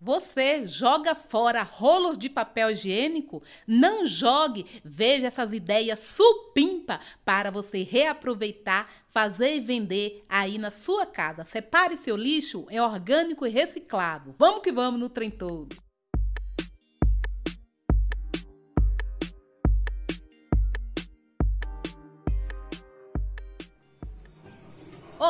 Você joga fora rolos de papel higiênico? Não jogue! Veja essas ideias supimpa para você reaproveitar, fazer e vender aí na sua casa. Separe seu lixo, é orgânico e reciclável. Vamos que vamos no trem todo!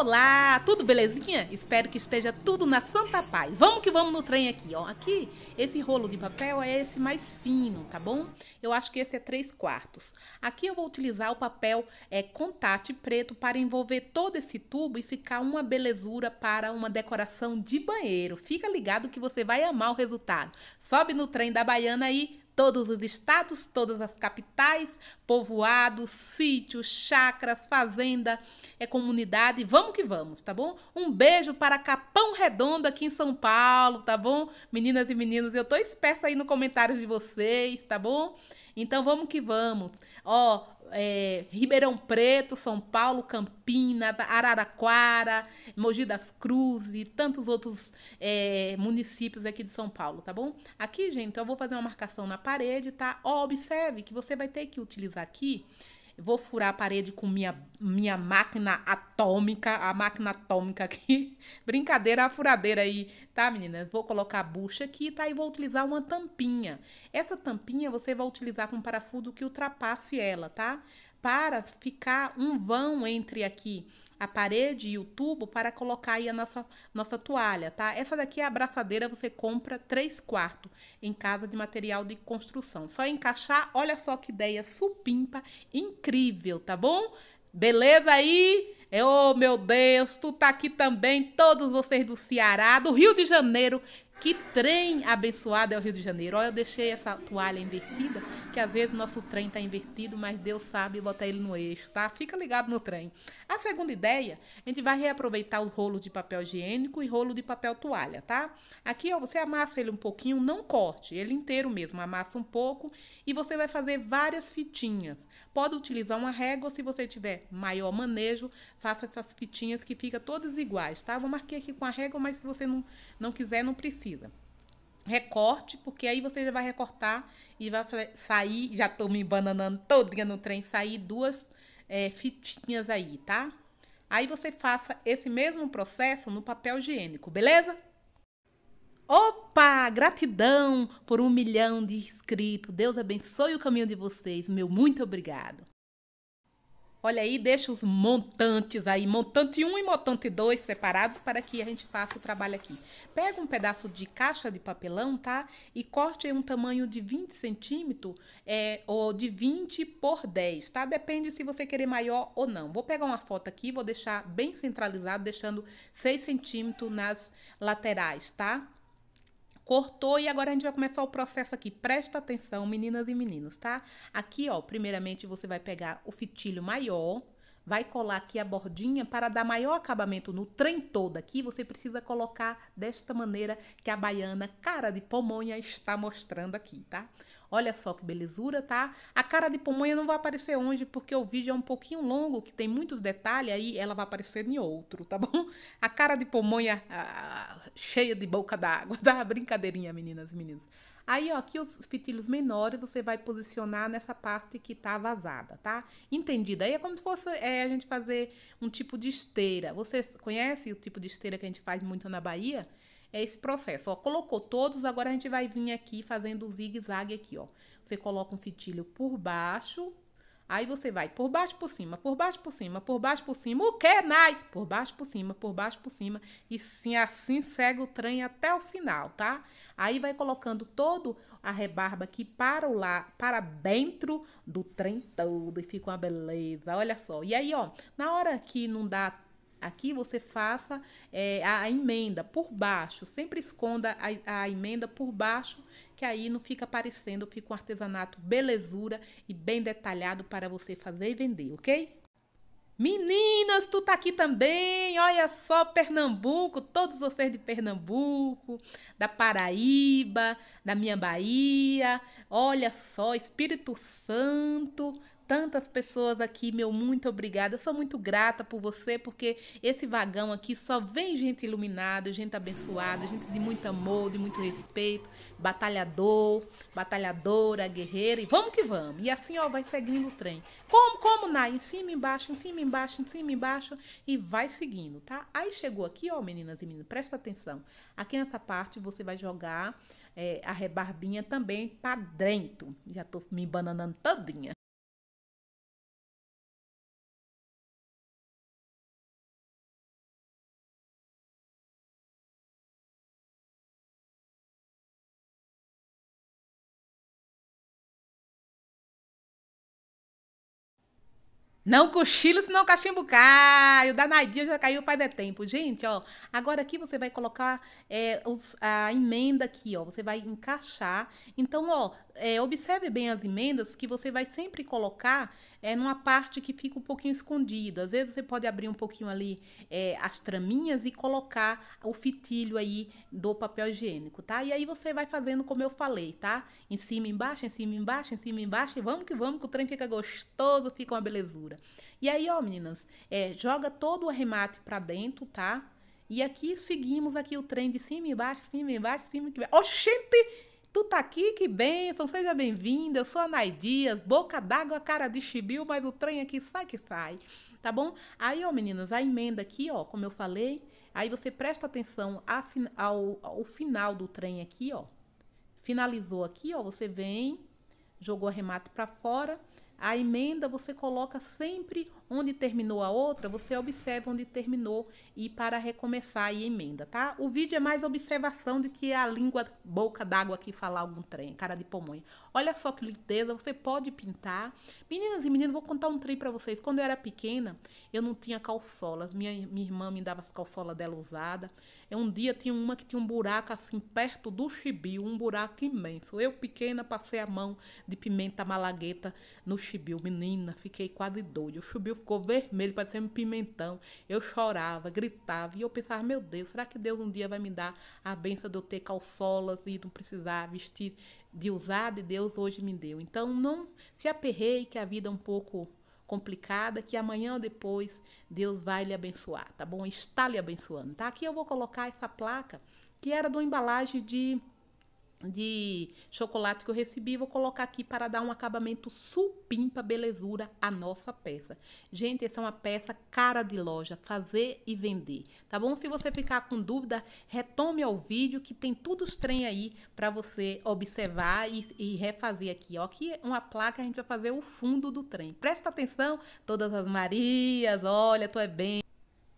Olá, tudo belezinha? Espero que esteja tudo na santa paz. Vamos que vamos no trem aqui, ó. Aqui, esse rolo de papel é esse mais fino, tá bom? Eu acho que esse é 3 quartos. Aqui eu vou utilizar o papel é, contate preto para envolver todo esse tubo e ficar uma belezura para uma decoração de banheiro. Fica ligado que você vai amar o resultado. Sobe no trem da Baiana aí todos os estados, todas as capitais, povoados, sítios, chacras, fazenda, é comunidade. Vamos que vamos, tá bom? Um beijo para Capão Redondo aqui em São Paulo, tá bom? Meninas e meninos, eu tô esperta aí no comentário de vocês, tá bom? Então vamos que vamos. Ó, é, Ribeirão Preto, São Paulo, Campinas, Araraquara, Mogi das Cruzes e tantos outros é, municípios aqui de São Paulo, tá bom? Aqui, gente, eu vou fazer uma marcação na parede, tá? observe que você vai ter que utilizar aqui vou furar a parede com minha, minha máquina atômica, a máquina atômica aqui. Brincadeira, a furadeira aí, tá, meninas? Vou colocar a bucha aqui, tá? E vou utilizar uma tampinha. Essa tampinha você vai utilizar com um parafuso que ultrapasse ela, tá? para ficar um vão entre aqui a parede e o tubo para colocar aí a nossa, nossa toalha, tá? Essa daqui é a abraçadeira, você compra 3 quartos em casa de material de construção. Só encaixar, olha só que ideia supimpa, incrível, tá bom? Beleza aí? Oh, meu Deus, tu tá aqui também, todos vocês do Ceará, do Rio de Janeiro, que trem abençoado é o Rio de Janeiro. Olha, eu deixei essa toalha invertida, que às vezes nosso trem está invertido, mas Deus sabe botar ele no eixo, tá? Fica ligado no trem. A segunda ideia, a gente vai reaproveitar o rolo de papel higiênico e rolo de papel toalha, tá? Aqui, ó, você amassa ele um pouquinho, não corte, ele inteiro mesmo, amassa um pouco e você vai fazer várias fitinhas. Pode utilizar uma régua, se você tiver maior manejo, faça essas fitinhas que fica todas iguais, tá? Vou marquei aqui com a régua, mas se você não, não quiser, não precisa precisa. Recorte, porque aí você já vai recortar e vai sair. Já tô me bananando todinha no trem, sair duas é, fitinhas aí, tá? Aí você faça esse mesmo processo no papel higiênico, beleza? Opa! Gratidão por um milhão de inscritos. Deus abençoe o caminho de vocês. Meu muito obrigado. Olha aí, deixa os montantes aí, montante 1 e montante 2 separados para que a gente faça o trabalho aqui. Pega um pedaço de caixa de papelão, tá? E corte em um tamanho de 20 centímetros é, ou de 20 por 10, tá? Depende se você querer maior ou não. Vou pegar uma foto aqui, vou deixar bem centralizado, deixando 6 centímetros nas laterais, tá? Cortou e agora a gente vai começar o processo aqui. Presta atenção, meninas e meninos, tá? Aqui, ó, primeiramente você vai pegar o fitilho maior, vai colar aqui a bordinha para dar maior acabamento no trem todo aqui, você precisa colocar desta maneira que a baiana cara de pomonha está mostrando aqui, tá? Olha só que belezura, tá? A cara de pomonha não vai aparecer hoje porque o vídeo é um pouquinho longo, que tem muitos detalhes, aí ela vai aparecer em outro, tá bom? A cara de pomonha ah, cheia de boca d'água, tá? Brincadeirinha, meninas e meninos. Aí, ó, aqui os fitilhos menores você vai posicionar nessa parte que tá vazada, tá? Entendido? Aí é como se fosse... É, é a gente fazer um tipo de esteira. Você conhece o tipo de esteira que a gente faz muito na Bahia? É esse processo, ó. Colocou todos, agora a gente vai vir aqui fazendo o zigue-zague aqui, ó. Você coloca um fitilho por baixo, Aí você vai por baixo por cima, por baixo por cima, por baixo por cima. O que, Nai? Por baixo por cima, por baixo por cima. E sim, assim segue o trem até o final, tá? Aí vai colocando todo a rebarba aqui para o lá, para dentro do trem todo e fica uma beleza. Olha só. E aí, ó, na hora que não dá Aqui você faça é, a emenda por baixo, sempre esconda a, a, emenda por baixo, que aí não fica aparecendo, fica um artesanato belezura e bem detalhado para você fazer e vender, ok? Meninas, tu tá aqui também, olha só, Pernambuco, todos vocês de Pernambuco, da Paraíba, da minha Bahia, olha só, Espírito Santo, tantas pessoas aqui, meu muito obrigada. Eu sou muito grata por você, porque esse vagão aqui só vem gente iluminada, gente abençoada, gente de muito amor, de muito respeito, batalhador, batalhadora, guerreira, e vamos que vamos. E assim, ó, vai seguindo o trem. Como, como, na em cima, embaixo, em cima, embaixo, em cima, embaixo, e vai seguindo, tá? Aí chegou aqui, ó, meninas e meninos, presta atenção. Aqui nessa parte você vai jogar é, a rebarbinha também pra dentro. Já tô me bananando todinha. Não cochilo, senão o cachimbo cai. O danadinho já caiu, faz é tempo. Gente, ó, agora aqui você vai colocar é, os, a emenda aqui, ó. Você vai encaixar. Então, ó, é, observe bem as emendas que você vai sempre colocar é, numa parte que fica um pouquinho escondida. Às vezes você pode abrir um pouquinho ali é, as traminhas e colocar o fitilho aí do papel higiênico, tá? E aí você vai fazendo como eu falei, tá? Em cima, embaixo, em cima, embaixo, em cima, embaixo. E vamos que vamos, que o trem fica gostoso, fica uma belezura. E aí, ó, meninas, é, joga todo o arremate pra dentro, tá? E aqui seguimos aqui o trem de cima e baixo, cima e baixo, cima e baixo. Oxente! Tu tá aqui, que bênção, seja bem-vinda. Eu sou a Nay Dias, boca d'água, cara de chibiu, mas o trem aqui sai que sai, tá bom? Aí, ó, meninas, a emenda aqui, ó, como eu falei, aí você presta atenção ao, ao final do trem aqui, ó. Finalizou aqui, ó, você vem, jogou arremate para fora, a emenda você coloca sempre Onde terminou a outra, você observa onde terminou e para recomeçar e emenda, tá? O vídeo é mais observação do que a língua boca d'água aqui falar algum trem, cara de pomonha. Olha só que lindeza, você pode pintar. Meninas e meninos, vou contar um trem para vocês. Quando eu era pequena, eu não tinha calçolas. Minha, minha irmã me dava as calçolas dela usada. um dia tinha uma que tinha um buraco assim perto do chibio, um buraco imenso. Eu pequena passei a mão de pimenta malagueta no chibio. Menina, fiquei quase doida. O chibio ficou vermelho, parecendo um pimentão. Eu chorava, gritava e eu pensava, meu Deus, será que Deus um dia vai me dar a benção de eu ter calçolas e não precisar vestir de usada e Deus hoje me deu. Então não se aperreie que a vida é um pouco complicada, que amanhã ou depois Deus vai lhe abençoar, tá bom? Está lhe abençoando, tá? Aqui eu vou colocar essa placa que era de uma embalagem de de chocolate que eu recebi, vou colocar aqui para dar um acabamento supimpa belezura à nossa peça. Gente, essa é uma peça cara de loja, fazer e vender, tá bom? Se você ficar com dúvida, retome ao vídeo que tem tudo os trem aí para você observar e, e, refazer aqui, ó. Aqui é uma placa a gente vai fazer o fundo do trem. Presta atenção, todas as Marias, olha, tu é bem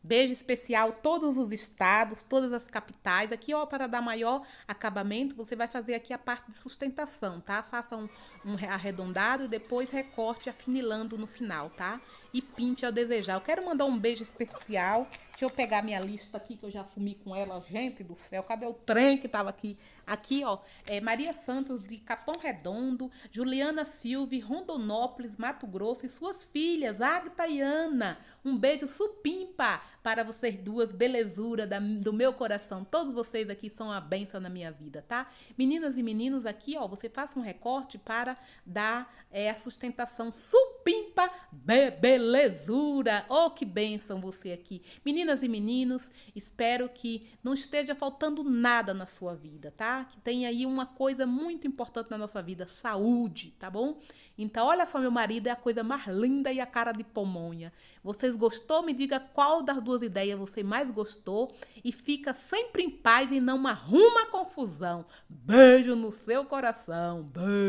Beijo especial todos os estados, todas as capitais. Aqui, ó, para dar maior acabamento, você vai fazer aqui a parte de sustentação, tá? Faça um, um arredondado e depois recorte afinilando no final, tá? E pinte ao desejar. Eu quero mandar um beijo especial Deixa eu pegar minha lista aqui que eu já sumi com ela. Gente do céu, cadê o trem que tava aqui? Aqui, ó, é Maria Santos de Capão Redondo, Juliana Silva, Rondonópolis, Mato Grosso e suas filhas, Agta e Ana. Um beijo supimpa para vocês duas, belezura da, do meu coração. Todos vocês aqui são uma benção na minha vida, tá? Meninas e meninos, aqui, ó, você faça um recorte para dar é, a sustentação supimpa, be belezura. Oh, que benção você aqui. Meninas Meninas e meninos, espero que não esteja faltando nada na sua vida, tá? Que tem aí uma coisa muito importante na nossa vida, saúde, tá bom? Então, olha só, meu marido é a coisa mais linda e a cara de pomonha. Vocês gostou? Me diga qual das duas ideias você mais gostou e fica sempre em paz e não arruma confusão. Beijo no seu coração. Beijo.